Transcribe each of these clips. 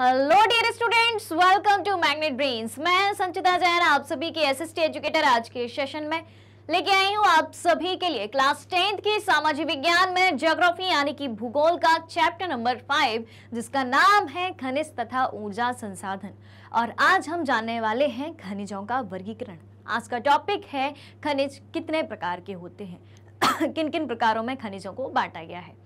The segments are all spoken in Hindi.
Hello dear students welcome to Magnet Brains मैं संचिता जैन आप सभी की असिस्टेंट एजुकेटर आज के सेशन में लेके आई हूँ आप सभी के लिए क्लास टेंथ की सामाजिक विज्ञान में ज्योग्राफी यानी कि भूगोल का चैप्टर नंबर फाइव जिसका नाम है खनिज तथा ऊर्जा संसाधन और आज हम जानने वाले हैं खनिजों का वर्गीकरण आज का टॉपिक है खनिज कितने प्रकार के होते हैं किन किन प्रकारों में खनिजों को बांटा गया है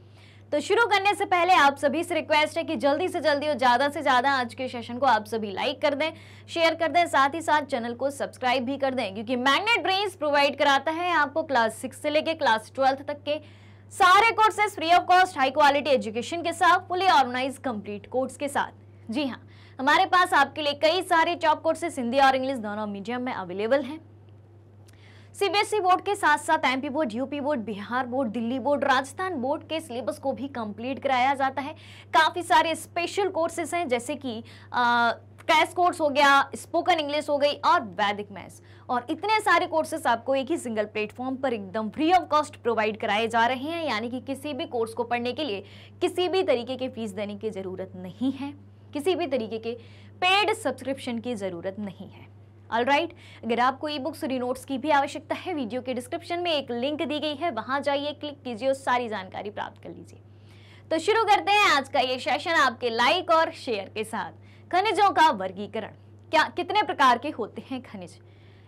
तो शुरू करने से पहले आप सभी से रिक्वेस्ट है कि जल्दी से जल्दी और ज़्यादा से ज़्यादा आज के सेशन को आप सभी लाइक कर दें शेयर कर दें साथ ही साथ चैनल को सब्सक्राइब भी कर दें क्योंकि मैग्नेट ब्रेन्स प्रोवाइड कराता है आपको क्लास सिक्स से लेकर क्लास ट्वेल्थ तक के सारे courses free of cost high quality education के साथ फुली ऑर्गेनाइज कंप्लीट कोर्स के साथ जी हाँ हमारे पास आपके लिए कई सारे टॉप कोर्सेस हिंदी और इंग्लिश दोनों मीडियम में अवेलेबल हैं सीबीएसई e बोर्ड के साथ साथ MP board UP board Bihar board Delhi board Rajasthan board के सिलेबस को भी कंप्लीट कराया जाता है काफ़ी सारे स्पेशल कोर्सेज हैं जैसे कि कैश कोर्स हो गया स्पोकन इंग्लिश हो गई और वैदिक मैथ्स और इतने सारे कोर्सेस आपको एक ही सिंगल प्लेटफॉर्म पर एकदम फ्री ऑफ कॉस्ट प्रोवाइड कराए जा रहे हैं यानी कि किसी भी कोर्स को पढ़ने के लिए किसी भी तरीके की फीस देने की ज़रूरत नहीं है किसी भी तरीके के पेड सब्सक्रिप्शन की ज़रूरत नहीं है ऑल राइट अगर आपको ई बुक्स और नोट्स की भी आवश्यकता है वीडियो के डिस्क्रिप्शन में एक लिंक दी गई है वहां जाइए क्लिक कीजिए और सारी जानकारी प्राप्त कर लीजिए तो शुरू करते हैं आज का ये सेशन आपके लाइक और शेयर के साथ खनिजों का वर्गीकरण क्या कितने प्रकार के होते हैं खनिज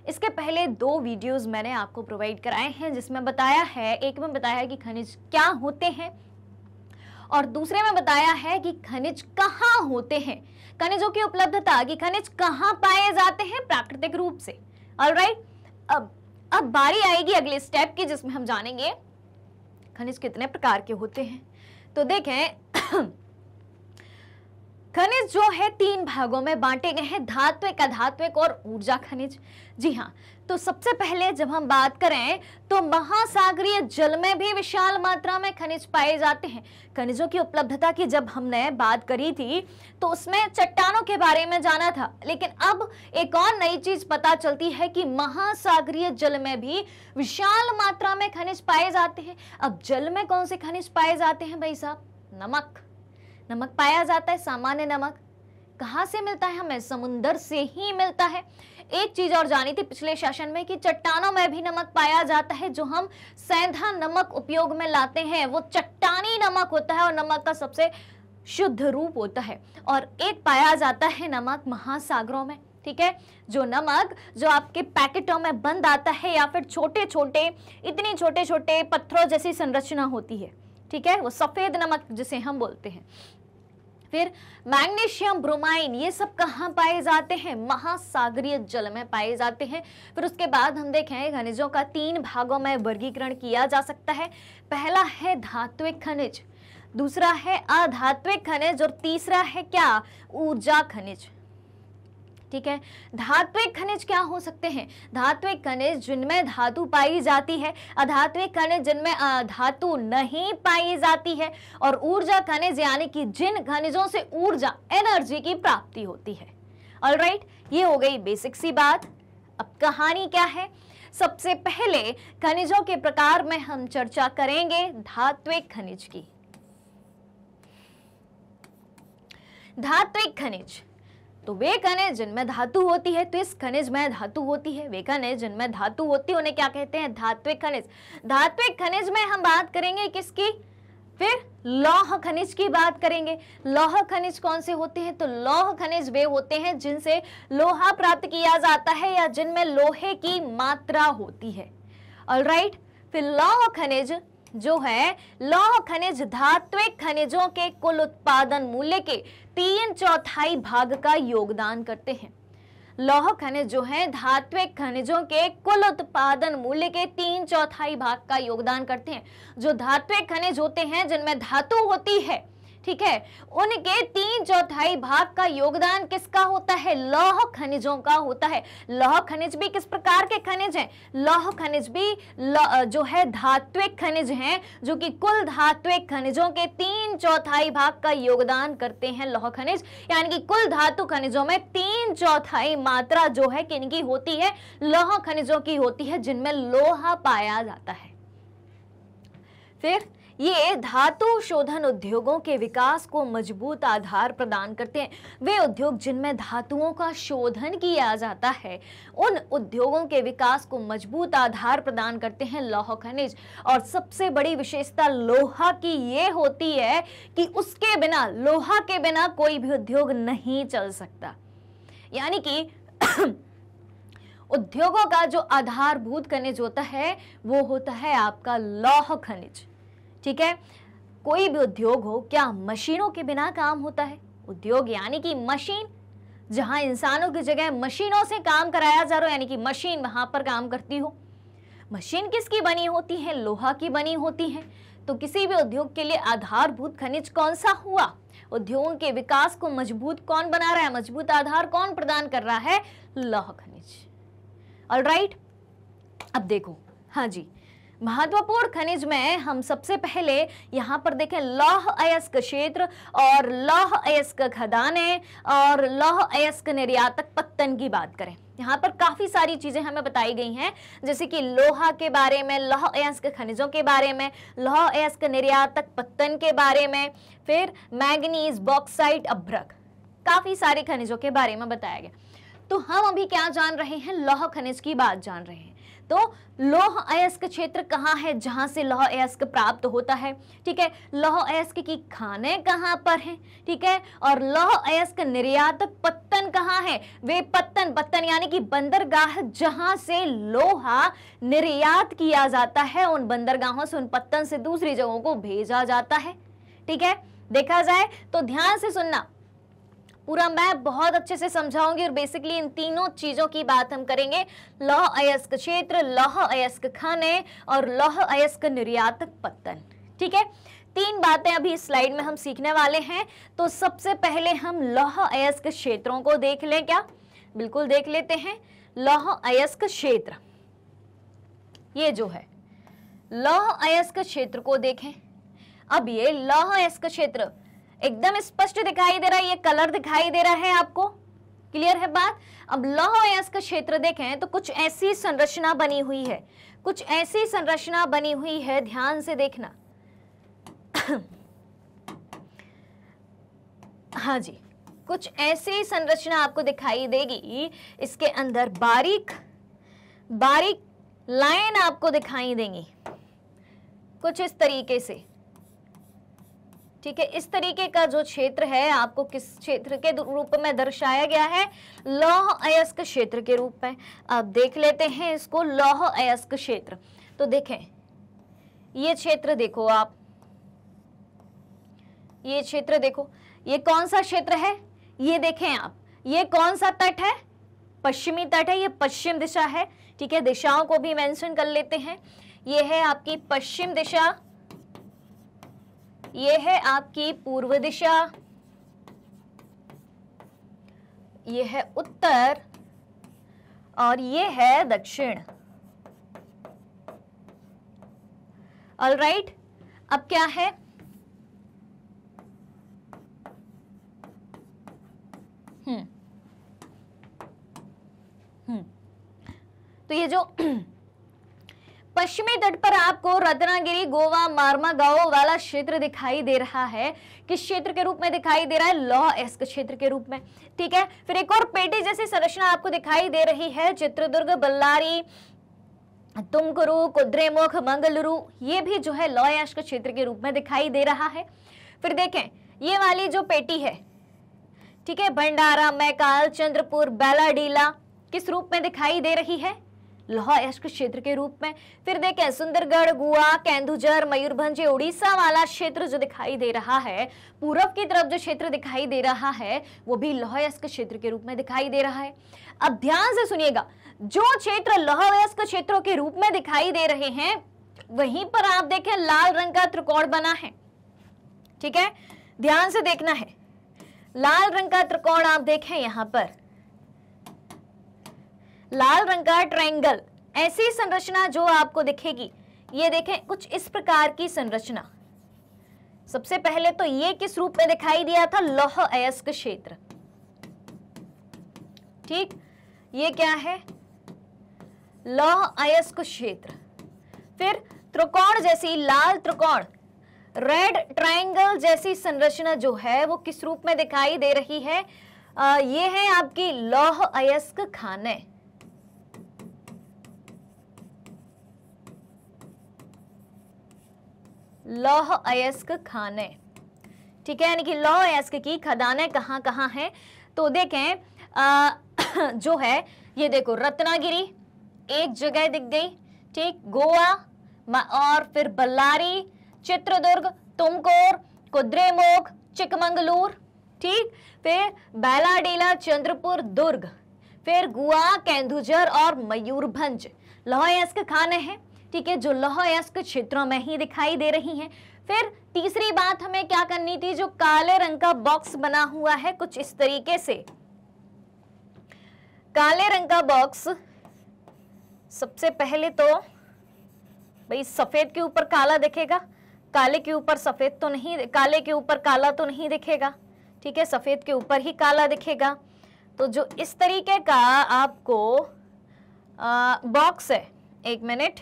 इसके पहले दो वीडियोस मैंने आपको प्रोवाइड कराए हैं जिसमें बताया है एक में बताया है कि खनिज क्या होते हैं और दूसरे में बताया है कि खनिज कहाँ होते हैं खनिजों की उपलब्धता कि खनिज कहाँ पाए जाते हैं प्राकृतिक रूप से ऑलराइट अब अब बारी आएगी अगले स्टेप की जिसमें हम जानेंगे खनिज कितने प्रकार के होते हैं तो देखें खनिज जो है तीन भागों में बांटे गए हैं धात्विक अधात्विक और ऊर्जा खनिज जी हाँ तो सबसे पहले जब हम बात करें तो महासागरीय जल में भी विशाल मात्रा में खनिज पाए जाते हैं खनिजों की उपलब्धता की जब हमने बात करी थी तो उसमें चट्टानों के बारे में जाना था लेकिन अब एक और नई चीज पता चलती है कि महासागरीय जल में भी विशाल मात्रा में खनिज पाए जाते हैं अब जल में कौन से खनिज पाए जाते हैं भाई साहब नमक नमक पाया जाता है सामान्य नमक कहाँ से मिलता है हमें समुंदर से ही मिलता है एक चीज और जानी थी पिछले सेशन में कि चट्टानों में भी नमक पाया जाता है जो हम सैंधा नमक उपयोग में लाते हैं वो चट्टानी नमक होता है और नमक का सबसे शुद्ध रूप होता है और एक पाया जाता है नमक महासागरों में ठीक है जो नमक जो आपके पैकेटों में बंद आता है या फिर छोटे छोटे इतने छोटे छोटे पत्थरों जैसी संरचना होती है ठीक है वो सफ़ेद नमक जिसे हम बोलते हैं फिर मैग्नीशियम ब्रोमाइन ये सब कहाँ पाए जाते हैं महासागरीय जल में पाए जाते हैं फिर उसके बाद हम देखें खनिजों का तीन भागों में वर्गीकरण किया जा सकता है पहला है धात्विक खनिज दूसरा है अधात्विक खनिज और तीसरा है क्या ऊर्जा खनिज ठीक है धात्विक खनिज क्या हो सकते हैं धात्विक खनिज जिनमें धातु पाई जाती है अधात्विक खनिज जिनमें धातु नहीं पाई जाती है और ऊर्जा खनिज यानी कि जिन खनिजों से ऊर्जा एनर्जी की प्राप्ति होती है ऑल right, ये हो गई बेसिक सी बात अब कहानी क्या है सबसे पहले खनिजों के प्रकार में हम चर्चा करेंगे धात्विक खनिज की धात्विक खनिज तो वे खनिज जिनमें धातु होती है तो इस खनिज में धातु होती है वे खनिज जिनमें धातु होती है उन्हें क्या कहते हैं धात्विक खनिज धात्विक खनिज में हम बात करेंगे किसकी फिर लौह खनिज की बात करेंगे लौह खनिज कौन से होते हैं तो लौह खनिज वे होते हैं जिनसे लोहा प्राप्त किया जाता है या जिनमें लोहे की मात्रा होती है ऑलराइट right? फिर लौह खनिज जो है लौह खनिज धात्विक खनिजों के कुल उत्पादन मूल्य के तीन चौथाई भाग का योगदान करते हैं लौह खनिज जो है धात्विक खनिजों के कुल उत्पादन मूल्य के तीन चौथाई भाग का योगदान करते हैं जो धात्विक खनिज होते हैं जिनमें धातु होती है ठीक है उनके तीन चौथाई भाग का योगदान किसका होता है लौह खनिजों का होता है लौह खनिज भी किस प्रकार के खनिज हैं लौह खनिज भी जो है धात्विक खनिज हैं जो कि कुल धात्विक खनिजों के तीन चौथाई भाग का योगदान करते हैं लौह खनिज यानी कि कुल धातु खनिजों में तीन चौथाई मात्रा जो है किन की होती है लौह खनिजों की होती है जिनमें लोहा पाया जाता है फिर ये धातु शोधन उद्योगों के विकास को मजबूत आधार प्रदान करते हैं वे उद्योग जिनमें धातुओं का शोधन किया जाता है उन उद्योगों के विकास को मजबूत आधार प्रदान करते हैं लौह खनिज और सबसे बड़ी विशेषता लोहा की ये होती है कि उसके बिना लोहा के बिना कोई भी उद्योग नहीं चल सकता यानी कि उद्योगों का जो आधारभूत खनिज होता है वो होता है आपका लौह खनिज ठीक है कोई भी उद्योग हो क्या मशीनों के बिना काम होता है उद्योग यानी कि मशीन जहां इंसानों की जगह मशीनों से काम कराया जा रहा हो यानी कि मशीन वहां पर काम करती हो मशीन किसकी बनी होती है लोहा की बनी होती है तो किसी भी उद्योग के लिए आधारभूत खनिज कौन सा हुआ उद्योगों के विकास को मजबूत कौन बना रहा है मजबूत आधार कौन प्रदान कर रहा है लोह खनिज ऑलराइट अब देखो हाँ जी महत्वपूर्ण खनिज में हम सबसे पहले यहाँ पर देखें लौह अयस्क क्षेत्र और लौह अयस्क खदाने और लौह अयस्क निर्यातक पत्तन की बात करें यहाँ पर काफ़ी सारी चीज़ें हमें बताई गई हैं जैसे कि लोहा के बारे में लौह अयस्क खनिजों के बारे में लौह अयस्क निर्यातक पत्तन के बारे में फिर मैगनीज बॉक्साइट अभ्रक काफ़ी सारे खनिजों के बारे में बताया गया तो हम अभी क्या जान रहे हैं लौह खनिज की बात जान रहे हैं तो लोह अयस्क क्षेत्र कहाँ है जहाँ से लौह अयस्क प्राप्त होता है ठीक है लौह अयस्क की खाने कहाँ पर हैं ठीक है और लौह अयस्क निर्यातक पत्तन कहाँ है वे पत्तन पत्तन यानी कि बंदरगाह जहाँ से लोहा निर्यात किया जाता है उन बंदरगाहों से उन पत्तन से दूसरी जगहों को भेजा जाता है ठीक है देखा जाए तो ध्यान से सुनना पूरा मैं बहुत अच्छे से समझाऊंगी और बेसिकली इन तीनों चीज़ों की बात हम करेंगे लौह अयस्क क्षेत्र लौह अयस्क खाने और लौह अयस्क निर्यातक पत्तन ठीक है तीन बातें अभी स्लाइड में हम सीखने वाले हैं तो सबसे पहले हम लौह अयस्क क्षेत्रों को देख लें क्या बिल्कुल देख लेते हैं लौह अयस्क क्षेत्र ये जो है लौह अयस्क क्षेत्र को देखें अब ये लौह अयस्क क्षेत्र एकदम स्पष्ट दिखाई दे रहा है ये कलर दिखाई दे रहा है आपको क्लियर है बात अब लौह अयस्क क्षेत्र देखें तो कुछ ऐसी संरचना बनी हुई है कुछ ऐसी संरचना बनी हुई है ध्यान से देखना हाँ जी कुछ ऐसी संरचना आपको दिखाई देगी इसके अंदर बारीक बारीक लाइन आपको दिखाई देंगी कुछ इस तरीके से ठीक है इस तरीके का जो क्षेत्र है आपको किस क्षेत्र के रूप में दर्शाया गया है लौह अयस्क क्षेत्र के रूप में अब देख लेते हैं इसको लौह अयस्क क्षेत्र तो देखें ये क्षेत्र देखो आप ये क्षेत्र देखो ये कौन सा क्षेत्र है ये देखें आप ये कौन सा तट है पश्चिमी तट है ये पश्चिम दिशा है ठीक है दिशाओं को भी मेंशन कर लेते हैं ये है आपकी पश्चिम दिशा ये है आपकी पूर्व दिशा ये है उत्तर और ये है दक्षिण ऑल राइट right, अब क्या है हम्म हम्म तो ये जो पश्चिमी तट पर आपको रत्नागिरी गोवा मारमा गांव वाला क्षेत्र दिखाई दे रहा है किस क्षेत्र के रूप में दिखाई दे रहा है लॉ एस्क क्षेत्र के रूप में ठीक है फिर एक और पेटी जैसी संरचना आपको दिखाई दे रही है चित्रदुर्ग बल्लारी तुमकुरु कुद्रेमुख मंगलुरु ये भी जो है लॉ एस्क क्षेत्र के रूप में दिखाई दे रहा है फिर देखें ये वाली जो पेटी है ठीक है भंडारा मैकाल चंद्रपुर बेलाडीला किस रूप में दिखाई दे रही है लाहौर क्षेत्र के रूप में फिर देखें सुंदरगढ़ गोवा केंदुझर मयूरभंज उड़ीसा वाला क्षेत्र जो दिखाई दे रहा है पूरब की तरफ जो क्षेत्र दिखाई दे रहा है वो भी लाहौर क्षेत्र के रूप में दिखाई दे रहा है अब ध्यान से सुनिएगा जो क्षेत्र लाहौर क्षेत्रों के रूप में दिखाई दे रहे हैं वहीं पर आप देखें लाल रंग का त्रिकोण बना है ठीक है ध्यान से देखना है लाल रंग का त्रिकोण आप देखें यहां पर लाल रंग का ट्रायंगल ऐसी संरचना जो आपको दिखेगी ये देखें कुछ इस प्रकार की संरचना सबसे पहले तो ये किस रूप में दिखाई दिया था लौह अयस्क क्षेत्र ठीक ये क्या है लौह अयस्क क्षेत्र फिर त्रिकोण जैसी लाल त्रिकोण रेड ट्रायंगल जैसी संरचना जो है वो किस रूप में दिखाई दे रही है आ, ये है आपकी लौह अयस्क खाने लौह अयस्क खाने ठीक है यानी कि लौह अयस्क की खदानें कहाँ कहाँ हैं तो देखें आ, जो है ये देखो रत्नागिरी एक जगह दिख गई ठीक गोवा और फिर बल्लारी चित्रदुर्ग तुमकोर कुद्रेमोक चिकमंगलूर ठीक फिर बैलाडीला चंद्रपुर दुर्ग फिर गुआ केंदुझर और मयूरभंज लौह अयस्क खाने हैं ठीक है जो लौह अयस्क क्षेत्रों में ही दिखाई दे रही हैं फिर तीसरी बात हमें क्या करनी थी जो काले रंग का बॉक्स बना हुआ है कुछ इस तरीके से काले रंग का बॉक्स सबसे पहले तो भाई सफेद के ऊपर काला दिखेगा काले के ऊपर सफेद तो नहीं काले के ऊपर काला तो नहीं दिखेगा ठीक है सफेद के ऊपर ही काला दिखेगा तो जो इस तरीके का आपको बॉक्स है एक मिनट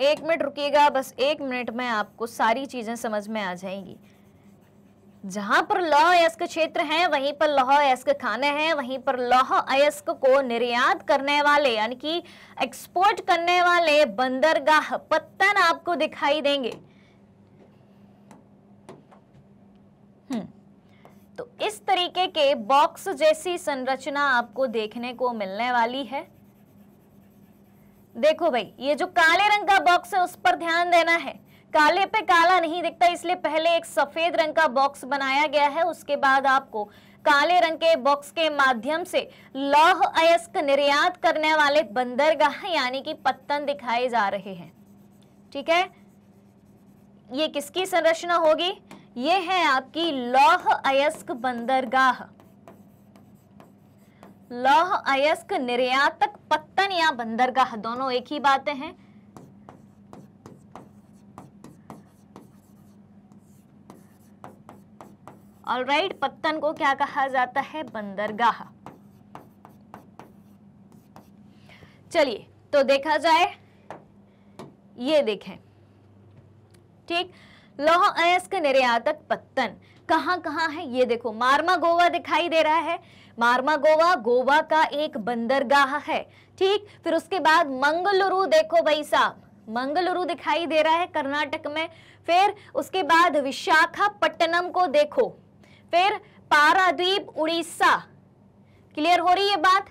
एक मिनट रुकिएगा बस एक मिनट में आपको सारी चीज़ें समझ में आ जाएंगी जहां पर लौह अयस्क क्षेत्र है वहीं पर लौह अयस्क खाने हैं वहीं पर लौह अयस्क को निर्यात करने वाले यानी कि एक्सपोर्ट करने वाले बंदरगाह पत्तन आपको दिखाई देंगे हम्म, तो इस तरीके के बॉक्स जैसी संरचना आपको देखने को मिलने वाली है देखो भाई ये जो काले रंग का बॉक्स है उस पर ध्यान देना है काले पे काला नहीं दिखता इसलिए पहले एक सफेद रंग का बॉक्स बनाया गया है उसके बाद आपको काले रंग के बॉक्स के माध्यम से लौह अयस्क निर्यात करने वाले बंदरगाह यानी कि पत्तन दिखाए जा रहे हैं ठीक है ये किसकी संरचना होगी ये है आपकी लौह अयस्क बंदरगाह लौह अयस्क निर्यातक पत्तन या बंदरगाह दोनों एक ही बातें हैं ऑलराइट right, पत्तन को क्या कहा जाता है बंदरगाह चलिए तो देखा जाए ये देखें ठीक लौह अयस्क निर्यातक पत्तन कहां कहां है ये देखो मार्मा गोवा दिखाई दे रहा है मार्मा गोवा गोवा का एक बंदरगाह है ठीक फिर उसके बाद मंगलुरु देखो भाई साहब मंगलुरु दिखाई दे रहा है कर्नाटक में फिर उसके बाद विशाखापट्टनम को देखो फिर पारादीप उड़ीसा क्लियर हो रही है बात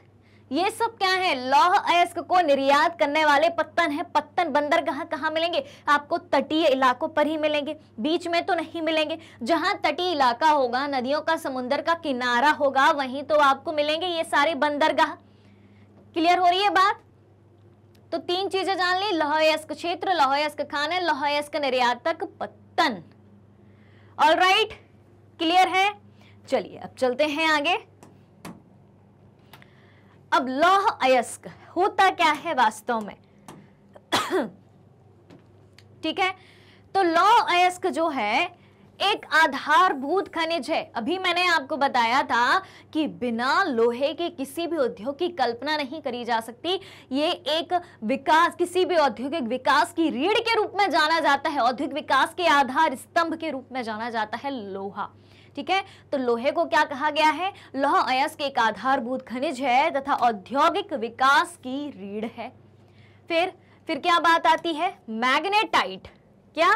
ये सब क्या है लौह अयस्क को निर्यात करने वाले पत्तन है पत्तन बंदर कहाँ कहाँ मिलेंगे आपको तटीय इलाकों पर ही मिलेंगे बीच में तो नहीं मिलेंगे जहाँ तटीय इलाका होगा नदियों का समुन्द्र का किनारा होगा वहीं तो आपको मिलेंगे ये सारे बंदरगाह क्लियर हो रही है बात तो तीन चीजें जान ली लौहयस्क क्षेत्र लौहयस्क खाने लौहयस्क निर्यातक पत्तन ऑल राइट क्लियर है चलिए अब चलते हैं आगे अब लौह अयस्क होता क्या है वास्तव में ठीक है तो लौह अयस्क जो है एक आधारभूत खनिज है अभी मैंने आपको बताया था कि बिना लोहे के किसी भी उद्योग की कल्पना नहीं करी जा सकती ये एक विकास किसी भी औद्योगिक विकास की रीढ़ के रूप में जाना जाता है औद्योगिक विकास के आधार स्तंभ के रूप में जाना जाता है लोहा ठीक है तो लोहे को क्या कहा गया है लोह अयस्क एक आधारभूत खनिज है तथा औद्योगिक विकास की रीढ़ है फिर फिर क्या बात आती है मैग्नेटाइट क्या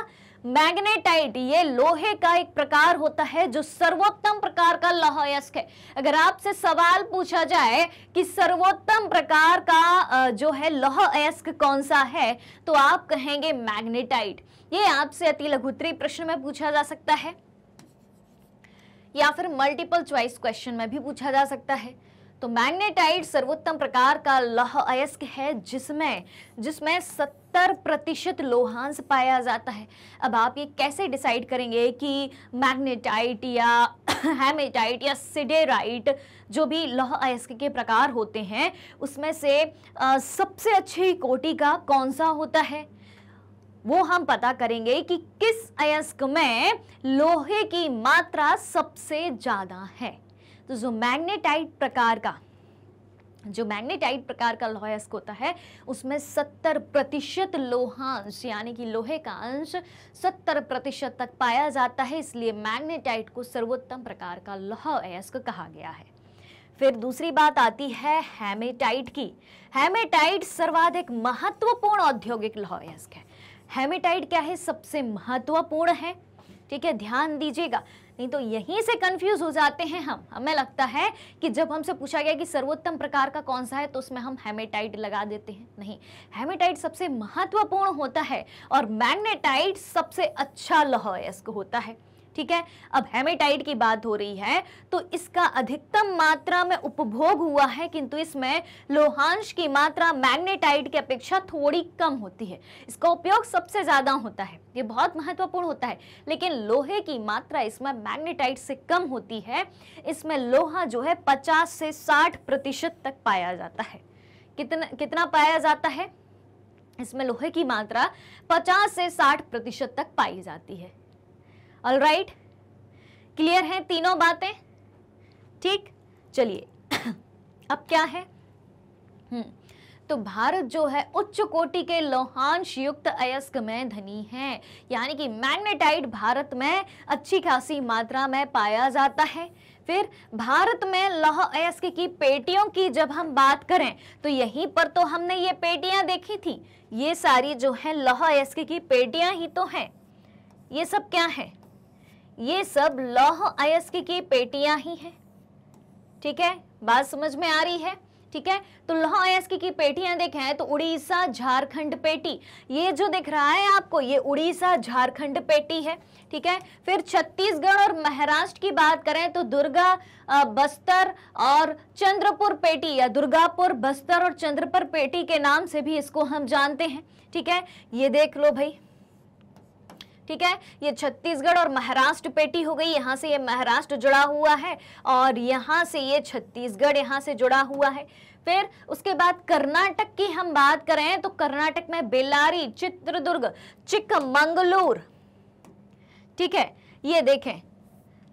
मैग्नेटाइट ये लोहे का एक प्रकार होता है जो सर्वोत्तम प्रकार का लौह अयस्क है अगर आपसे सवाल पूछा जाए कि सर्वोत्तम प्रकार का जो है लौह अयस्क कौन सा है तो आप कहेंगे मैग्नेटाइट ये आपसे अति लघुतरी प्रश्न में पूछा जा सकता है या फिर मल्टीपल च्वाइस क्वेश्चन में भी पूछा जा सकता है तो मैग्नेटाइट सर्वोत्तम प्रकार का लौह अयस्क है जिसमें जिसमें सत्तर प्रतिशत लोहांश पाया जाता है अब आप ये कैसे डिसाइड करेंगे कि मैग्नेटाइट या हेमेटाइट या सिडेराइट जो भी लौह अयस्क के प्रकार होते हैं उसमें से आ, सबसे अच्छी कोटि का कौन सा होता है वो हम पता करेंगे कि किस अयस्क में लोहे की मात्रा सबसे ज़्यादा है तो जो मैग्नेटाइट प्रकार का जो मैग्नेटाइट प्रकार का अयस्क होता है उसमें 70 प्रतिशत लोहांश यानी कि लोहे का अंश 70 प्रतिशत तक पाया जाता है इसलिए मैग्नेटाइट को सर्वोत्तम प्रकार का लोह अयस्क कहा गया है फिर दूसरी बात आती है हेमेटाइट की हेमेटाइट सर्वाधिक महत्वपूर्ण औद्योगिक लोह अयस्क है हेमेटाइट क्या है सबसे महत्वपूर्ण है ठीक है ध्यान दीजिएगा नहीं तो यहीं से कंफ्यूज हो जाते हैं हम हमें लगता है कि जब हमसे पूछा गया कि सर्वोत्तम प्रकार का कौन सा है तो उसमें हम हेमेटाइट लगा देते हैं नहीं हेमेटाइट सबसे महत्वपूर्ण होता है और मैग्नेटाइट सबसे अच्छा लौह होता है ठीक है अब हेमेटाइट की बात हो रही है तो इसका अधिकतम मात्रा में उपभोग हुआ है किंतु इसमें लोहांश की मात्रा मैग्नेटाइट की अपेक्षा थोड़ी कम होती है इसका उपयोग सबसे ज्यादा होता है ये बहुत महत्वपूर्ण होता है लेकिन लोहे की मात्रा इसमें मैग्नेटाइट से कम होती है इसमें लोहा जो है पचास से साठ प्रतिशत तक पाया जाता है कितना कितना पाया जाता है इसमें लोहे की मात्रा 50 से 60 प्रतिशत तक पाई जाती है ऑल राइट क्लियर है तीनों बातें ठीक चलिए अब क्या है हम्म। तो भारत जो है उच्च कोटि के लोहांश युक्त अयस्क में धनी है यानी कि मैग्नेटाइट भारत में अच्छी खासी मात्रा में पाया जाता है फिर भारत में लौह अयस्क की पेटियों की जब हम बात करें तो यहीं पर तो हमने ये पेटियां देखी थी ये सारी जो है लौह अयस्क की पेटियां ही तो हैं ये सब क्या है ये सब लौह अयस्क की पेटियां ही हैं ठीक है बात समझ में आ रही है ठीक है तो लौह अयस्क की पेटियां देखें तो उड़ीसा झारखंड पेटी ये जो दिख रहा है आपको ये उड़ीसा झारखंड पेटी है ठीक है फिर छत्तीसगढ़ और महाराष्ट्र की बात करें तो दुर्गा बस्तर और चंद्रपुर पेटी या दुर्गापुर बस्तर और चंद्रपुर पेटी के नाम से भी इसको हम जानते हैं ठीक है ये देख लो भाई ठीक है ये छत्तीसगढ़ और महाराष्ट्र पेटी हो गई यहाँ से ये महाराष्ट्र जुड़ा हुआ है और यहाँ से ये छत्तीसगढ़ यहाँ से जुड़ा हुआ है फिर उसके बाद कर्नाटक की हम बात करें तो कर्नाटक में बेलारी चित्रदुर्ग चिकमंगलूर ठीक है ये देखें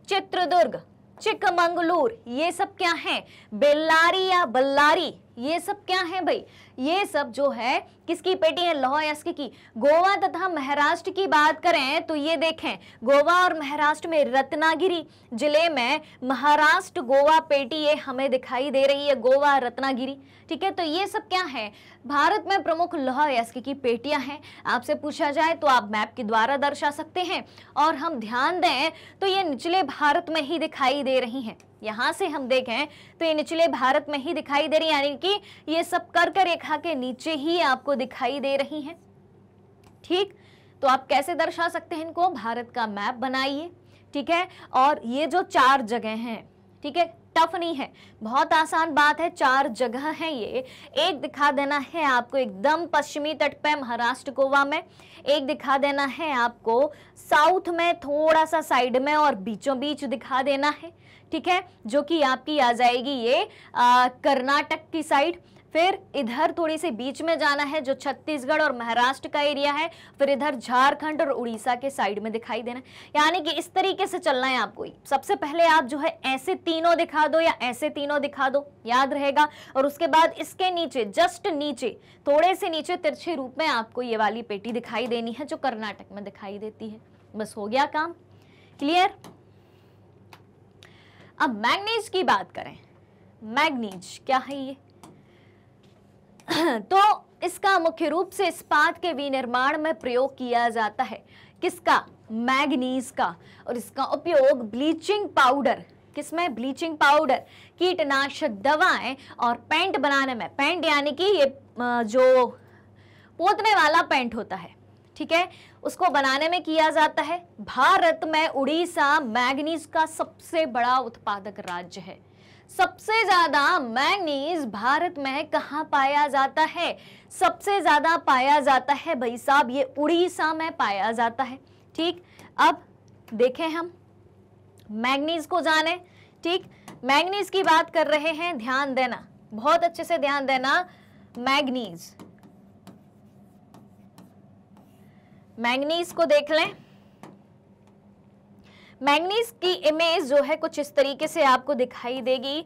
चित्रदुर्ग चिकमंगलूर ये सब क्या है बेल्लारी या बल्लारी ये सब क्या है भाई ये सब जो है किसकी पेटी है लौह अयस्क की गोवा तथा महाराष्ट्र की बात करें तो ये देखें गोवा और महाराष्ट्र में रत्नागिरी जिले में महाराष्ट्र गोवा पेटी ये हमें दिखाई दे रही है गोवा रत्नागिरी ठीक है तो ये सब क्या है भारत में प्रमुख लौह अयस्क की पेटियां हैं आपसे पूछा जाए तो आप मैप के द्वारा दर्शा सकते हैं और हम ध्यान दें तो ये निचले भारत में ही दिखाई दे रही हैं यहां से हम देखें तो ये निचले भारत में ही दिखाई दे रही यानी कि ये सब कर कर रेखा के नीचे ही आपको दिखाई दे रही हैं ठीक तो आप कैसे दर्शा सकते हैं इनको भारत का मैप बनाइए ठीक है और ये जो चार जगह हैं ठीक है टफ नहीं है बहुत आसान बात है चार जगह है ये एक दिखा देना है आपको एकदम पश्चिमी तट पे महाराष्ट्र गोवा में एक दिखा देना है आपको साउथ में थोड़ा सा साइड में और बीचों बीच दिखा देना है ठीक है जो कि आपकी आ जाएगी ये कर्नाटक की साइड फिर इधर थोड़ी सी बीच में जाना है जो छत्तीसगढ़ और महाराष्ट्र का एरिया है फिर इधर झारखंड और उड़ीसा के साइड में दिखाई देना यानी कि इस तरीके से चलना है आपको सबसे पहले आप जो है ऐसे तीनों दिखा दो या ऐसे तीनों दिखा दो याद रहेगा और उसके बाद इसके नीचे जस्ट नीचे थोड़े से नीचे तिरछे रूप में आपको ये वाली पेटी दिखाई देनी है जो कर्नाटक में दिखाई देती है बस हो गया काम क्लियर अब मैग्नीज की बात करें मैग्नीज क्या है ये तो इसका मुख्य रूप से इस्पात के विनिर्माण में प्रयोग किया जाता है किसका मैग्नीज का और इसका उपयोग ब्लीचिंग पाउडर किसमें ब्लीचिंग पाउडर कीटनाशक दवाएं और पेंट बनाने में पेंट यानी कि ये जो पोतने वाला पेंट होता है ठीक है उसको बनाने में किया जाता है भारत में उड़ीसा मैग्नीज का सबसे बड़ा उत्पादक राज्य है सबसे ज्यादा मैंगनीज भारत में कहाँ पाया जाता है सबसे ज्यादा पाया जाता है भाई साहब ये उड़ीसा में पाया जाता है ठीक अब देखें हम मैग्नीज को जाने ठीक मैग्नीज की बात कर रहे हैं ध्यान देना बहुत अच्छे से ध्यान देना मैग्नीज मैंगनीज को देख लें मैंगनीज की इमेज जो है कुछ इस तरीके से आपको दिखाई देगी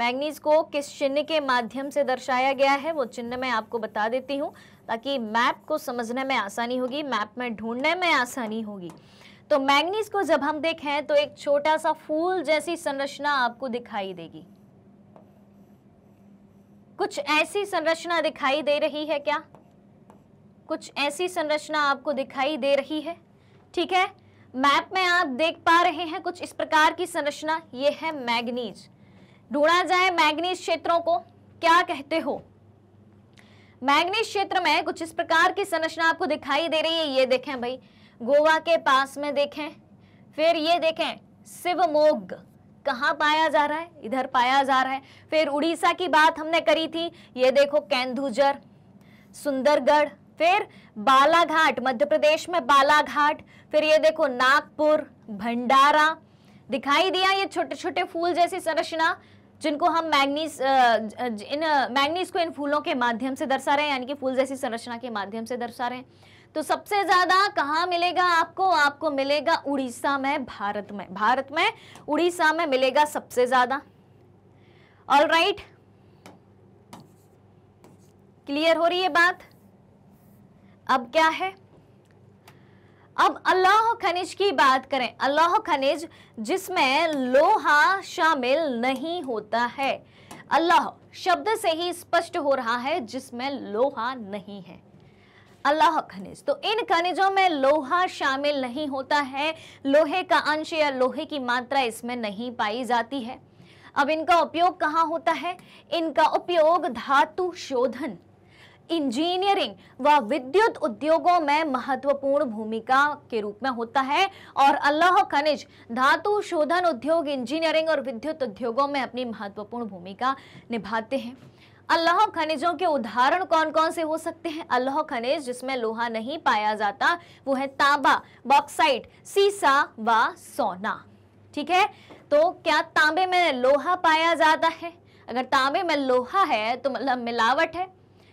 मैंगनीज को किस चिन्ह के माध्यम से दर्शाया गया है वो चिन्ह मैं आपको बता देती हूँ ताकि मैप को समझने में आसानी होगी मैप में ढूंढने में आसानी होगी तो मैंगनीज को जब हम देखें तो एक छोटा सा फूल जैसी संरचना आपको दिखाई देगी कुछ ऐसी संरचना दिखाई दे रही है क्या कुछ ऐसी संरचना आपको दिखाई दे रही है ठीक है मैप में आप देख पा रहे हैं कुछ इस प्रकार की संरचना ये है मैग्नीज ढूंढा जाए मैग्नीज क्षेत्रों को क्या कहते हो मैग्नीज क्षेत्र में कुछ इस प्रकार की संरचना आपको दिखाई दे रही है ये देखें भाई गोवा के पास में देखें फिर ये देखें शिवमोग कहाँ पाया जा रहा है इधर पाया जा रहा है फिर उड़ीसा की बात हमने करी थी ये देखो केंदुजर सुंदरगढ़ फिर बालाघाट मध्य प्रदेश में बालाघाट फिर ये देखो नागपुर भंडारा दिखाई दिया ये छोटे छोटे फूल जैसी संरचना जिनको हम मैग्नीस इन मैग्नीस को इन फूलों के माध्यम से दर्शा रहे हैं यानी कि फूल जैसी संरचना के माध्यम से दर्शा रहे हैं तो सबसे ज्यादा कहाँ मिलेगा आपको आपको मिलेगा उड़ीसा में भारत में भारत में उड़ीसा में मिलेगा सबसे ज्यादा ऑल राइट क्लियर हो रही है बात अब क्या है अब अल्लाह खनिज की बात करें अल्लाह खनिज जिसमें लोहा शामिल नहीं होता है अल्लाह शब्द से ही स्पष्ट हो रहा है जिसमें लोहा नहीं है अल्लाह खनिज तो इन खनिजों में लोहा शामिल नहीं होता है लोहे का अंश या लोहे की मात्रा इसमें नहीं पाई जाती है अब इनका उपयोग कहाँ होता है इनका उपयोग धातु शोधन इंजीनियरिंग व विद्युत उद्योगों में महत्वपूर्ण भूमिका के रूप में होता है और अल्लाह खनिज धातु शोधन उद्योग इंजीनियरिंग और विद्युत उद्योगों में अपनी महत्वपूर्ण भूमिका निभाते हैं अल्लाह खनिजों के उदाहरण कौन कौन से हो सकते हैं अल्लाह खनिज जिसमें लोहा नहीं पाया जाता वो है तांबा बॉक्साइट सीसा व सोना ठीक है तो क्या तांबे में लोहा पाया जाता है अगर तांबे में लोहा है तो मतलब मिलावट है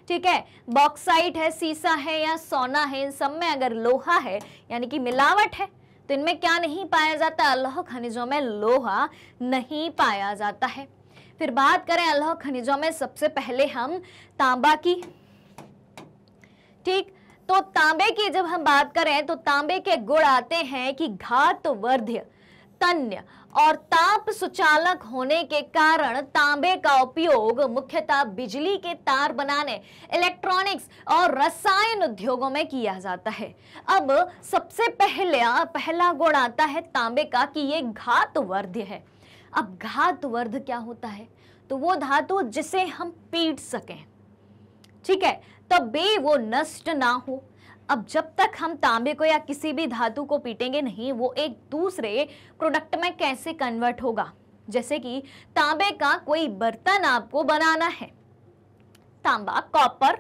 ठीक है बॉक्साइट है सीसा है या सोना है इन सब में अगर लोहा है यानी कि मिलावट है तो इनमें क्या नहीं पाया जाता अल्लाह खनिजों में लोहा नहीं पाया जाता है फिर बात करें अल्लाह खनिजों में सबसे पहले हम तांबा की ठीक तो तांबे की जब हम बात करें तो तांबे के गुण आते हैं कि घात वर्ध्य तन्य और ताप सुचालक होने के कारण तांबे का उपयोग मुख्यतः बिजली के तार बनाने इलेक्ट्रॉनिक्स और रसायन उद्योगों में किया जाता है अब सबसे पहले पहला गुण आता है तांबे का कि ये वर्ध्य है अब घातवर्ध क्या होता है तो वो धातु जिसे हम पीट सकें ठीक है तब बे वो नष्ट ना हो अब जब तक हम तांबे को या किसी भी धातु को पीटेंगे नहीं वो एक दूसरे प्रोडक्ट में कैसे कन्वर्ट होगा जैसे कि तांबे का कोई बर्तन आपको बनाना है तांबा कॉपर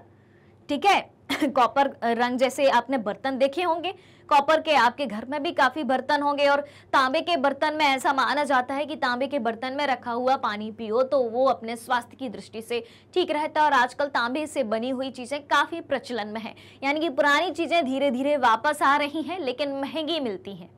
ठीक है कॉपर रंग जैसे आपने बर्तन देखे होंगे कॉपर के आपके घर में भी काफ़ी बर्तन होंगे और तांबे के बर्तन में ऐसा माना जाता है कि तांबे के बर्तन में रखा हुआ पानी पियो तो वो अपने स्वास्थ्य की दृष्टि से ठीक रहता है और आजकल तांबे से बनी हुई चीज़ें काफ़ी प्रचलन में है यानी कि पुरानी चीज़ें धीरे धीरे वापस आ रही हैं लेकिन महंगी मिलती हैं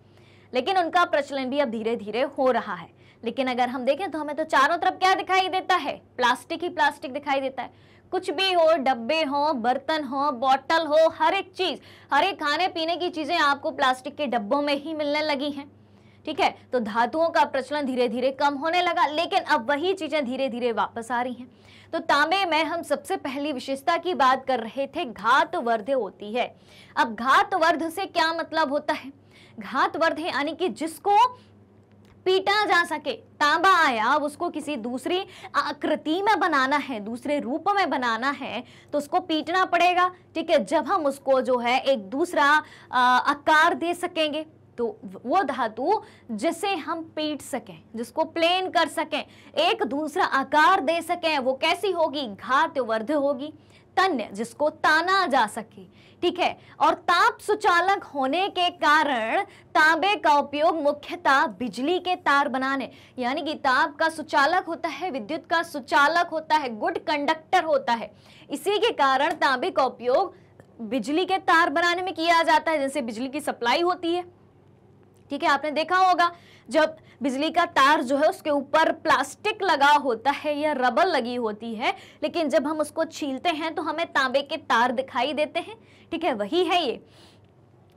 लेकिन उनका प्रचलन भी अब धीरे धीरे हो रहा है लेकिन अगर हम देखें तो हमें तो चारों तरफ क्या दिखाई देता है प्लास्टिक ही प्लास्टिक दिखाई देता है कुछ भी हो डब्बे हो बर्तन हो बॉटल हो हर एक चीज़ हर एक खाने पीने की चीज़ें आपको प्लास्टिक के डब्बों में ही मिलने लगी हैं ठीक है तो धातुओं का प्रचलन धीरे धीरे कम होने लगा लेकिन अब वही चीज़ें धीरे धीरे वापस आ रही हैं तो तांबे में हम सबसे पहली विशेषता की बात कर रहे थे घातवर्ध होती है अब घातवर्ध से क्या मतलब होता है घातवर्ध यानी कि जिसको पीटा जा सके तांबा आया अब उसको किसी दूसरी आकृति में बनाना है दूसरे रूप में बनाना है तो उसको पीटना पड़ेगा ठीक है जब हम उसको जो है एक दूसरा आकार दे सकेंगे तो वो धातु जिसे हम पीट सकें जिसको प्लेन कर सकें एक दूसरा आकार दे सकें वो कैसी होगी घात वर्ध होगी तन्य जिसको ताना जा सके ठीक है और ताप सुचालक होने के कारण तांबे का उपयोग मुख्यतः बिजली के तार बनाने यानी कि ताप का सुचालक होता है विद्युत का सुचालक होता है गुड कंडक्टर होता है इसी के कारण तांबे का उपयोग बिजली के तार बनाने में किया जाता है जिनसे बिजली की सप्लाई होती है ठीक है आपने देखा होगा जब बिजली का तार जो है उसके ऊपर प्लास्टिक लगा होता है या रबर लगी होती है लेकिन जब हम उसको छीलते हैं तो हमें तांबे के तार दिखाई देते हैं ठीक है वही है ये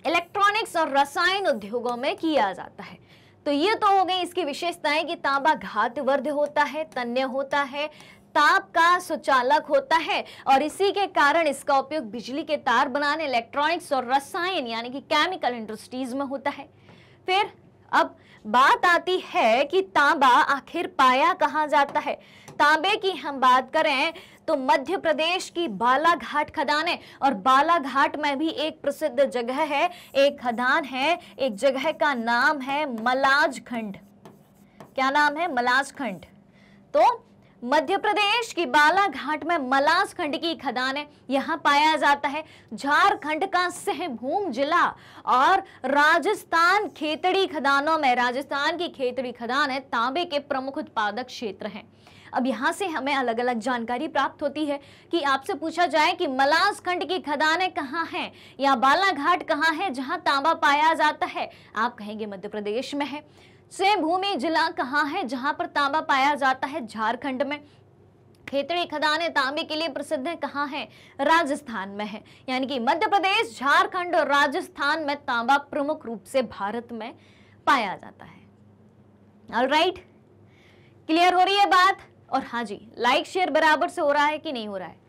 इलेक्ट्रॉनिक्स और रसायन उद्योगों में किया जाता है तो ये तो हो गई इसकी विशेषताएं कि तांबा घातवर्ध होता है तन्य होता है ताप का सुचालक होता है और इसी के कारण इसका उपयोग बिजली के तार बनाने इलेक्ट्रॉनिक्स और रसायन यानी कि केमिकल इंडस्ट्रीज में होता है फिर अब बात आती है कि तांबा आखिर पाया कहाँ जाता है तांबे की हम बात करें तो मध्य प्रदेश की बालाघाट खदान है और बालाघाट में भी एक प्रसिद्ध जगह है एक खदान है एक जगह का नाम है मलाज खंड क्या नाम है मलाज खंड तो मध्य प्रदेश की बालाघाट में मलास खंड की है यहाँ पाया जाता है झारखंड का सहभूम जिला और राजस्थान खेतड़ी खदानों में राजस्थान की खेतड़ी है तांबे के प्रमुख उत्पादक क्षेत्र हैं अब यहाँ से हमें अलग अलग जानकारी प्राप्त होती है कि आपसे पूछा जाए कि मलास खंड की खदानें कहाँ हैं या बालाघाट कहाँ है जहाँ तांबा पाया जाता है आप कहेंगे मध्य प्रदेश में है भूमि जिला कहाँ है जहाँ पर तांबा पाया जाता है झारखंड में खेतड़ी खदानें तांबे के लिए प्रसिद्ध है कहाँ है राजस्थान में है यानी कि मध्य प्रदेश झारखंड और राजस्थान में तांबा प्रमुख रूप से भारत में पाया जाता है ऑल राइट क्लियर हो रही है बात और हाँ जी लाइक शेयर बराबर से हो रहा है कि नहीं हो रहा है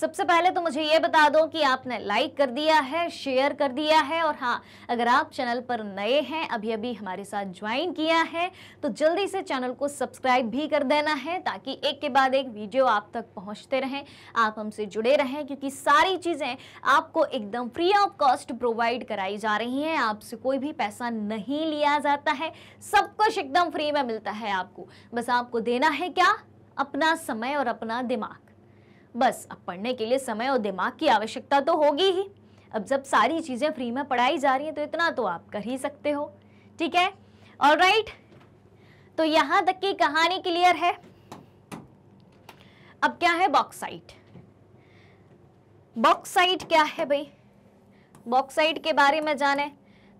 सबसे पहले तो मुझे ये बता दो कि आपने लाइक कर दिया है शेयर कर दिया है और हाँ अगर आप चैनल पर नए हैं अभी अभी हमारे साथ ज्वाइन किया है तो जल्दी से चैनल को सब्सक्राइब भी कर देना है ताकि एक के बाद एक वीडियो आप तक पहुंचते रहें आप हमसे जुड़े रहें क्योंकि सारी चीज़ें आपको एकदम फ्री ऑफ कॉस्ट प्रोवाइड कराई जा रही हैं आपसे कोई भी पैसा नहीं लिया जाता है सब कुछ एकदम फ्री में मिलता है आपको बस आपको देना है क्या अपना समय और अपना दिमाग बस अब पढ़ने के लिए समय और दिमाग की आवश्यकता तो होगी ही अब जब सारी चीज़ें फ्री में पढ़ाई जा रही हैं तो इतना तो आप कर ही सकते हो ठीक है और राइट तो यहाँ तक की कहानी क्लियर है अब क्या है बॉक्साइट बॉक्साइट क्या है भाई बॉक्साइट के बारे में जाने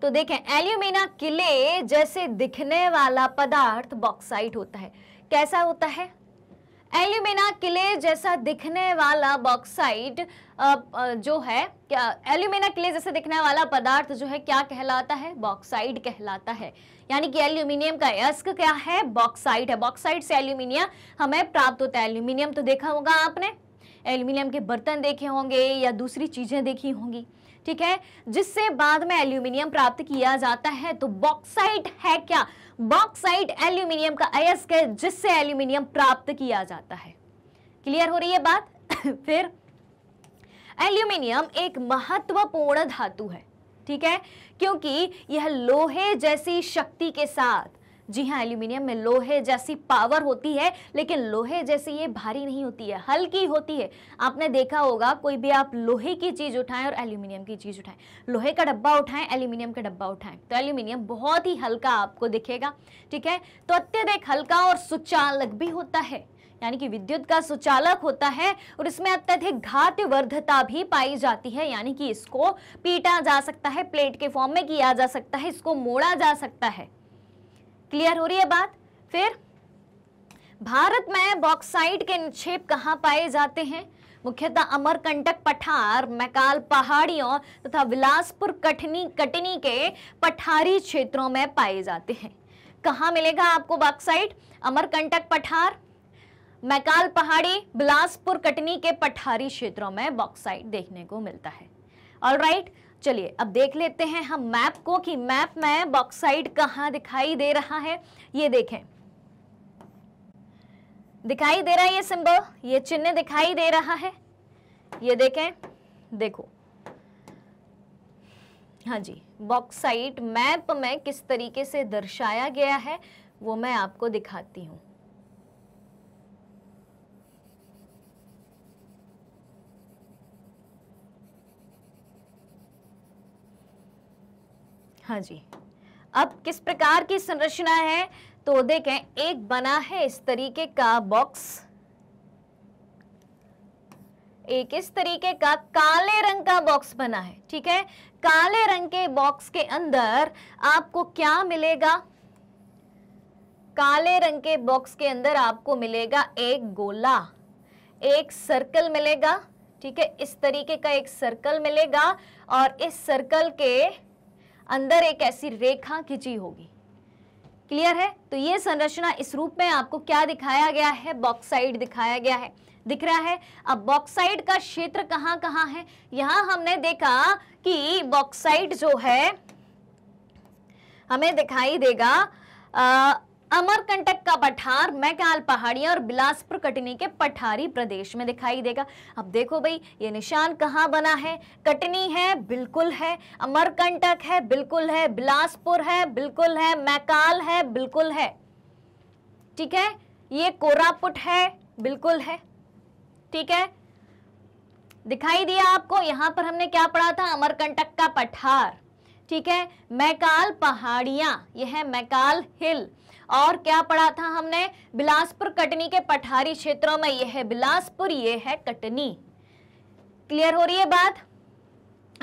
तो देखें एल्यूमिना किले जैसे दिखने वाला पदार्थ बॉक्साइट होता है कैसा होता है एल्यूमिना किले जैसा दिखने वाला बॉक्साइट जो है क्या एल्यूमिना किले जैसे दिखने वाला पदार्थ जो है क्या कहलाता है बॉक्साइड कहलाता है यानी कि एल्यूमिनियम का यस्क क्या है बॉक्साइड है बॉक्साइड से एल्यूमिनियम हमें प्राप्त होता है एल्यूमिनियम तो देखा होगा आपने एल्यूमिनियम के बर्तन देखे होंगे या दूसरी चीज़ें देखी होंगी ठीक है जिससे बाद में एल्यूमिनियम प्राप्त किया जाता है तो बॉक्साइट है क्या बॉक्साइड एल्यूमिनियम का अयस्क है जिससे एल्यूमिनियम प्राप्त किया जाता है क्लियर हो रही है बात फिर एल्यूमिनियम एक महत्वपूर्ण धातु है ठीक है क्योंकि यह लोहे जैसी शक्ति के साथ जी हाँ एल्यूमिनियम में लोहे जैसी पावर होती है लेकिन लोहे जैसी ये भारी नहीं होती है हल्की होती है आपने देखा होगा कोई भी आप लोहे की चीज़ उठाएं और एल्यूमिनियम की चीज़ उठाएं लोहे का डब्बा उठाएं एल्यूमिनियम का डब्बा उठाएं तो एल्यूमिनियम बहुत ही हल्का आपको दिखेगा ठीक है तो अत्यधिक हल्का और सुचालक भी होता है यानी कि विद्युत का सुचालक होता है और इसमें अत्यधिक घातवर्धता भी पाई जाती है यानी कि इसको पीटा जा सकता है प्लेट के फॉर्म में किया जा सकता है इसको मोड़ा जा सकता है क्लियर हो रही है बात फिर भारत में बॉक्साइट के निक्षेप कहाँ पाए जाते हैं मुख्यतः अमरकंटक पठार मैकाल पहाड़ियों तथा विलासपुर कटनी कटनी के पठारी क्षेत्रों में पाए जाते हैं कहाँ मिलेगा आपको बॉक्साइट अमरकंटक पठार मैकाल पहाड़ी बिलासपुर कटनी के पठारी क्षेत्रों में बॉक्साइट देखने को मिलता है ऑल राइट right, चलिए अब देख लेते हैं हम मैप को कि मैप में बॉक्साइड कहां दिखाई दे रहा है ये देखें दिखाई दे रहा है ये सिंबल ये चिन्ह दिखाई दे रहा है ये देखें देखो हाँ जी बॉक्साइट मैप में किस तरीके से दर्शाया गया है वो मैं आपको दिखाती हूँ हाँ जी अब किस प्रकार की संरचना है तो देखें एक बना है इस तरीके का बॉक्स एक इस तरीके का काले रंग का बॉक्स बना है ठीक है काले रंग के बॉक्स के अंदर आपको क्या मिलेगा काले रंग के बॉक्स के अंदर आपको मिलेगा एक गोला एक सर्कल मिलेगा ठीक है इस तरीके का एक सर्कल मिलेगा और इस सर्कल के अंदर एक ऐसी रेखा खिंची होगी क्लियर है तो ये संरचना इस रूप में आपको क्या दिखाया गया है बॉक्साइड दिखाया गया है दिख रहा है अब बॉक्साइड का क्षेत्र कहां कहां है यहां हमने देखा कि बॉक्साइड जो है हमें दिखाई देगा अमरकंटक का पठार मैकाल पहाड़ियां और बिलासपुर कटनी के पठारी प्रदेश में दिखाई देगा अब देखो भाई ये निशान कहाँ बना है कटनी है बिल्कुल है अमरकंटक है बिल्कुल है बिलासपुर है बिल्कुल है मैकाल है बिल्कुल है ठीक है ये कोरापुट है बिल्कुल है ठीक है दिखाई दिया आपको यहां पर हमने क्या पढ़ा था अमरकंटक का पठार ठीक है मैकाल पहाड़िया यह है मैकाल हिल और क्या पढ़ा था हमने बिलासपुर कटनी के पठारी क्षेत्रों में यह है बिलासपुर ये है कटनी क्लियर हो रही है बात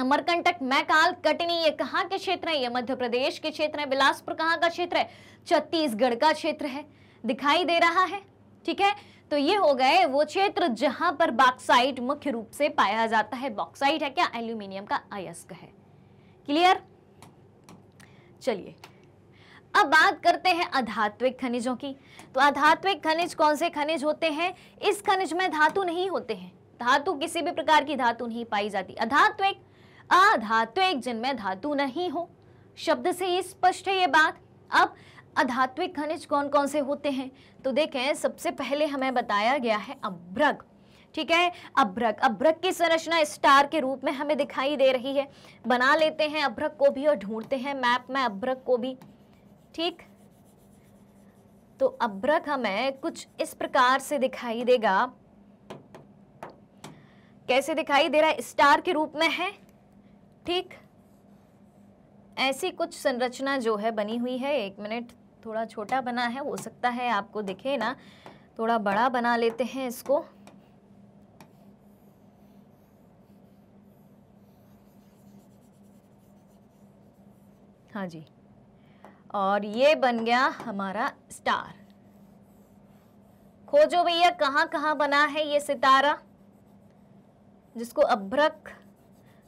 अमरकंटक मैकाल कटनी ये कहाँ के क्षेत्र है ये मध्य प्रदेश के क्षेत्र है बिलासपुर कहाँ का क्षेत्र है छत्तीसगढ़ का क्षेत्र है दिखाई दे रहा है ठीक है तो ये हो गए वो क्षेत्र जहां पर बॉक्साइट मुख्य रूप से पाया जाता है बॉक्साइट है क्या एल्यूमिनियम का अयस्क है क्लियर चलिए अब बात करते हैं अधात्विक खनिजों की तो अधात्विक खनिज कौन से खनिज होते हैं इस खनिज में धातु नहीं होते हैं धातु किसी भी प्रकार की धातु नहीं पाई जाती अधात्विक अधात्विक जिनमें धातु नहीं हो शब्द से ही स्पष्ट है ये बात अब अधात्विक खनिज कौन कौन से होते हैं तो देखें सबसे पहले हमें बताया गया है अभ्रक ठीक है अभ्रक अभ्रक की संरचना स्टार के रूप में हमें दिखाई दे रही है बना लेते हैं अभ्रक को भी और ढूंढते हैं मैप में अभ्रक को भी ठीक तो अभ्रक हमें कुछ इस प्रकार से दिखाई देगा कैसे दिखाई दे रहा है स्टार के रूप में है ठीक ऐसी कुछ संरचना जो है बनी हुई है एक मिनट थोड़ा छोटा बना है हो सकता है आपको दिखे ना थोड़ा बड़ा बना लेते हैं इसको हाँ जी और ये बन गया हमारा स्टार खोजो भैया कहाँ कहाँ बना है ये सितारा जिसको अभ्रक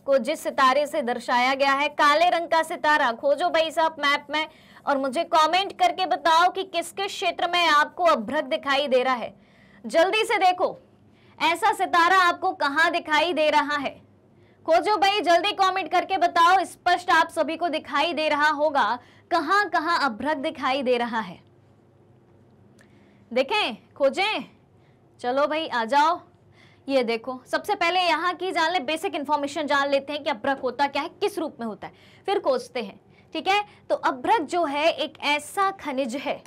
को जिस सितारे से दर्शाया गया है काले रंग का सितारा खोजो भाई साहब मैप में और मुझे कमेंट करके बताओ कि किस किस क्षेत्र में आपको अभ्रक दिखाई दे रहा है जल्दी से देखो ऐसा सितारा आपको कहाँ दिखाई दे रहा है खोजो भाई जल्दी कमेंट करके बताओ स्पष्ट आप सभी को दिखाई दे रहा होगा कहां कहां अभ्रक दिखाई दे रहा है देखें खोजें चलो भाई आ जाओ ये देखो सबसे पहले यहां की जान ले बेसिक इंफॉर्मेशन जान लेते हैं कि अभ्रक होता क्या है किस रूप में होता है फिर खोजते हैं ठीक है तो अभ्रक जो है एक ऐसा खनिज है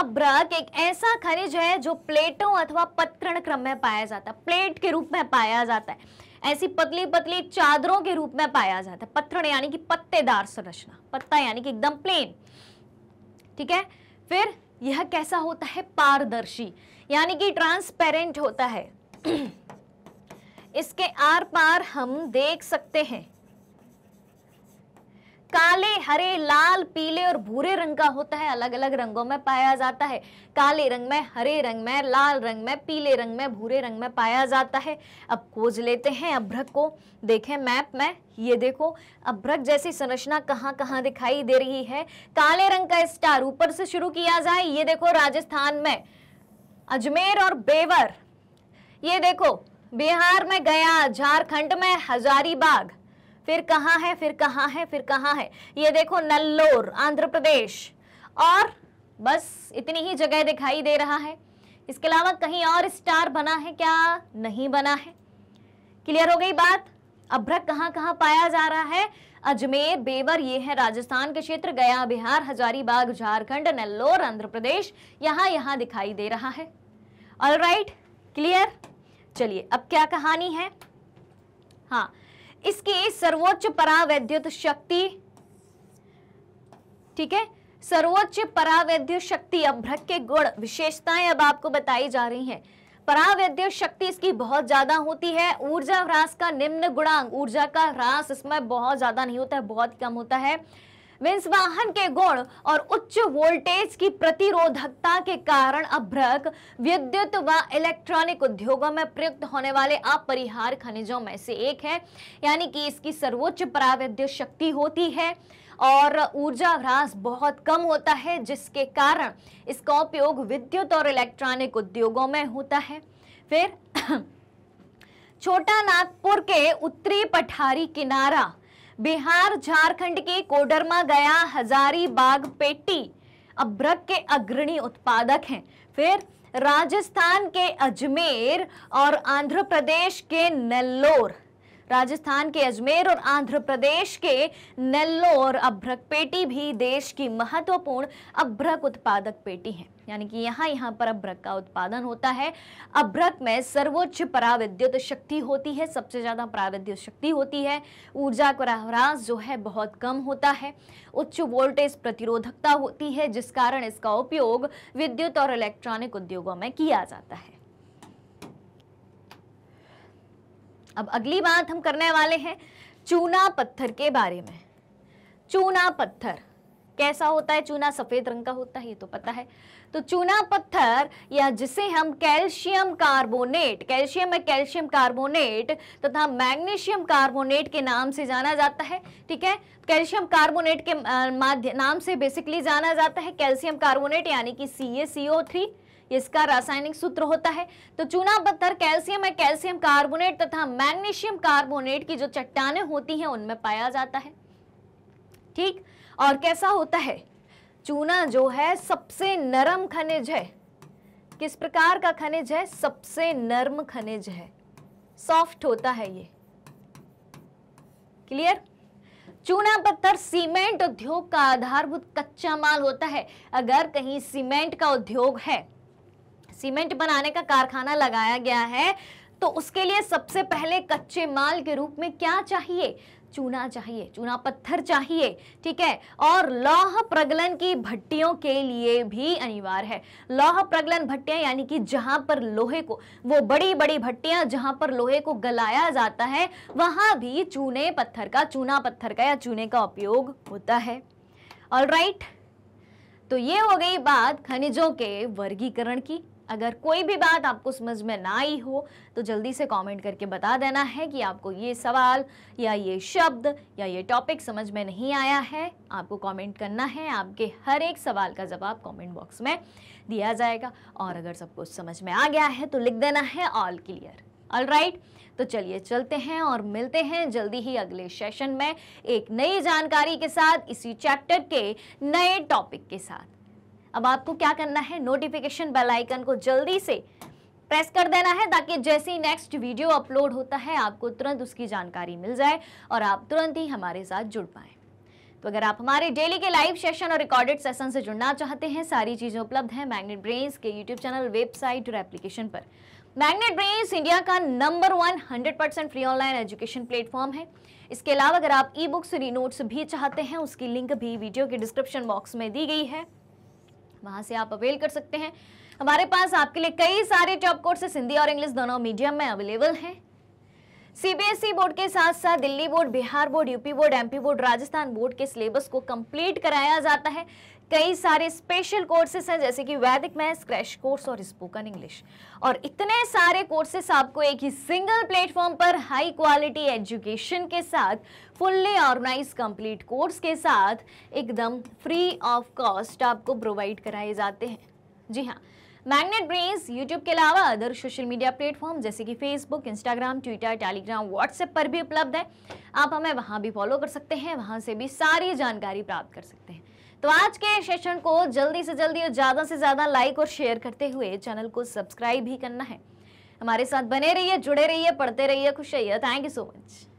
अभ्रक एक ऐसा खनिज है जो प्लेटों अथवा पत्रण क्रम में पाया जाता है प्लेट के रूप में पाया जाता है ऐसी पतली पतली चादरों के रूप में पाया जाता है पत्थर यानी कि पत्तेदार संरचना पत्ता यानी कि एकदम प्लेन ठीक है फिर यह कैसा होता है पारदर्शी यानी कि ट्रांसपेरेंट होता है इसके आर पार हम देख सकते हैं काले हरे लाल पीले और भूरे रंग का होता है अलग अलग रंगों में पाया जाता है काले रंग में हरे रंग में लाल रंग में पीले रंग में भूरे रंग में पाया जाता है अब खोज लेते हैं अभ्रक को देखें मैप में ये देखो अभ्रक जैसी संरचना कहाँ कहाँ दिखाई दे रही है काले रंग का स्टार ऊपर से शुरू किया जाए ये देखो राजस्थान में अजमेर और बेवर ये देखो बिहार में गया झारखंड में हजारीबाग फिर कहाँ है फिर कहाँ है फिर कहाँ है ये देखो नल्लोर आंध्र प्रदेश और बस इतनी ही जगह दिखाई दे रहा है इसके अलावा कहीं और स्टार बना है क्या नहीं बना है क्लियर हो गई बात अभ्रक कहाँ कहाँ पाया जा रहा है अजमेर बेवर ये है राजस्थान के क्षेत्र गया बिहार हजारीबाग झारखंड नल्लोर आंध्र प्रदेश यहाँ यहाँ दिखाई दे रहा है ऑल राइट क्लियर चलिए अब क्या कहानी है हाँ इसकी सर्वोच्च परावैद्युत शक्ति ठीक है सर्वोच्च परावैद्युत शक्ति अभ्रक के गुण विशेषताएं अब आपको बताई जा रही हैं परावैद्युत शक्ति इसकी बहुत ज्यादा होती है ऊर्जा ह्रास का निम्न गुणांक ऊर्जा का ह्रास इसमें बहुत ज्यादा नहीं होता है बहुत कम होता है विंस वाहन के गुण और उच्च वोल्टेज की प्रतिरोधकता के कारण अभ्रक विद्युत व इलेक्ट्रॉनिक उद्योगों में प्रयुक्त होने वाले अपरिहार खनिजों में से एक है यानी कि इसकी सर्वोच्च प्राविध्य शक्ति होती है और ऊर्जा ह्रास बहुत कम होता है जिसके कारण इसका उपयोग विद्युत और इलेक्ट्रॉनिक उद्योगों में होता है फिर छोटा नागपुर के उत्तरी पठारी किनारा बिहार झारखंड के कोडरमा गया हजारीबाग पेटी अभ्रक के अग्रणी उत्पादक हैं फिर राजस्थान के अजमेर और आंध्र प्रदेश के नेल्लोर राजस्थान के अजमेर और आंध्र प्रदेश के नेल्लोर अभ्रक पेटी भी देश की महत्वपूर्ण अभ्रक उत्पादक पेटी है यानी कि यहाँ यहाँ पर अभ्रक का उत्पादन होता है अभ्रक में सर्वोच्च पराविद्युत शक्ति होती है सबसे ज़्यादा पराविद्युत शक्ति होती है ऊर्जा का जो है बहुत कम होता है उच्च वोल्टेज प्रतिरोधकता होती है जिस कारण इसका उपयोग विद्युत और इलेक्ट्रॉनिक उद्योगों में किया जाता है अब अगली बात हम करने वाले हैं चूना पत्थर के बारे में चूना पत्थर कैसा होता है चूना सफ़ेद रंग का होता है ये तो पता है तो चूना पत्थर या जिसे हम कैल्शियम कार्बोनेट कैल्शियम में कैल्शियम कार्बोनेट तथा मैग्नीशियम कार्बोनेट के नाम से जाना जाता है ठीक है कैल्शियम कार्बोनेट के माध्यम नाम से बेसिकली जाना जाता है कैल्शियम कार्बोनेट यानी कि सी ए सी ओ थ्री इसका रासायनिक सूत्र होता है तो चूना पत्थर कैल्सियम है कैल्सियम कार्बोनेट तथा मैग्नीशियम कार्बोनेट की जो चट्टाने होती हैं उनमें पाया जाता है ठीक और कैसा होता है चूना जो है सबसे नरम खनिज है किस प्रकार का खनिज है सबसे नर्म खनिज है सॉफ्ट होता है ये क्लियर चूना पत्थर सीमेंट उद्योग का आधारभूत कच्चा माल होता है अगर कहीं सीमेंट का उद्योग है सीमेंट बनाने का कारखाना लगाया गया है तो उसके लिए सबसे पहले कच्चे माल के रूप में क्या चाहिए चूना चाहिए चूना पत्थर चाहिए ठीक है और लौह प्रगलन की भट्टियों के लिए भी अनिवार्य है लौह प्रगलन भट्टियां यानी कि जहां पर लोहे को वो बड़ी बड़ी भट्टियां जहां पर लोहे को गलाया जाता है वहां भी चूने पत्थर का चूना पत्थर का या चूने का उपयोग होता है ऑल तो ये हो गई बात खनिजों के वर्गीकरण की अगर कोई भी बात आपको समझ में ना आई हो तो जल्दी से कमेंट करके बता देना है कि आपको ये सवाल या ये शब्द या ये टॉपिक समझ में नहीं आया है आपको कमेंट करना है आपके हर एक सवाल का जवाब कमेंट बॉक्स में दिया जाएगा और अगर सब कुछ समझ में आ गया है तो लिख देना है ऑल क्लियर ऑल राइट तो चलिए चलते हैं और मिलते हैं जल्दी ही अगले सेशन में एक नई जानकारी के साथ इसी चैप्टर के नए टॉपिक के साथ अब आपको क्या करना है नोटिफिकेशन बेल आइकन को जल्दी से प्रेस कर देना है ताकि जैसे ही नेक्स्ट वीडियो अपलोड होता है आपको तुरंत उसकी जानकारी मिल जाए और आप तुरंत ही हमारे साथ जुड़ पाएं तो अगर आप हमारे डेली के लाइव सेशन और रिकॉर्डेड सेशन से जुड़ना चाहते हैं सारी चीज़ें उपलब्ध हैं मैग्नेट ब्रेन्स के यूट्यूब चैनल वेबसाइट और एप्लीकेशन पर मैग्नेट ब्रेन्स इंडिया का number one hundred percent free online education platform है इसके अलावा अगर आप ई बुक्स री नोट्स भी चाहते हैं उसकी लिंक भी वीडियो के डिस्क्रिप्शन बॉक्स में दी गई है वहां से आप अवेल कर सकते हैं हमारे पास आपके लिए कई सारे जॉब कोर्सेस हिंदी और इंग्लिश दोनों मीडियम में अवेलेबल हैं सीबीएसई बोर्ड e के साथ साथ Delhi board Bihar board UP board MP board Rajasthan board के सिलेबस को कंप्लीट कराया जाता है कई सारे स्पेशल कोर्सेस हैं जैसे कि वैदिक मैथ्स क्रैश कोर्स और स्पोकन इंग्लिश और इतने सारे कोर्सेस आपको एक ही सिंगल प्लेटफॉर्म पर हाई क्वालिटी एजुकेशन के साथ फुल्ली ऑर्गेनाइज कंप्लीट कोर्स के साथ एकदम फ्री ऑफ कॉस्ट आपको प्रोवाइड कराए जाते हैं जी हाँ मैग्नेट ब्रेन्स यूट्यूब के अलावा अदर सोशल मीडिया प्लेटफॉर्म जैसे कि Facebook Instagram Twitter Telegram WhatsApp पर भी उपलब्ध है आप हमें वहाँ भी फॉलो कर सकते हैं वहाँ से भी सारी जानकारी प्राप्त कर सकते हैं तो आज के सेशन को जल्दी से जल्दी और ज्यादा से ज्यादा लाइक और शेयर करते हुए चैनल को सब्सक्राइब भी करना है हमारे साथ बने रहिए जुड़े रहिए पढ़ते रहिए खुश रहिए थैंक यू सो मच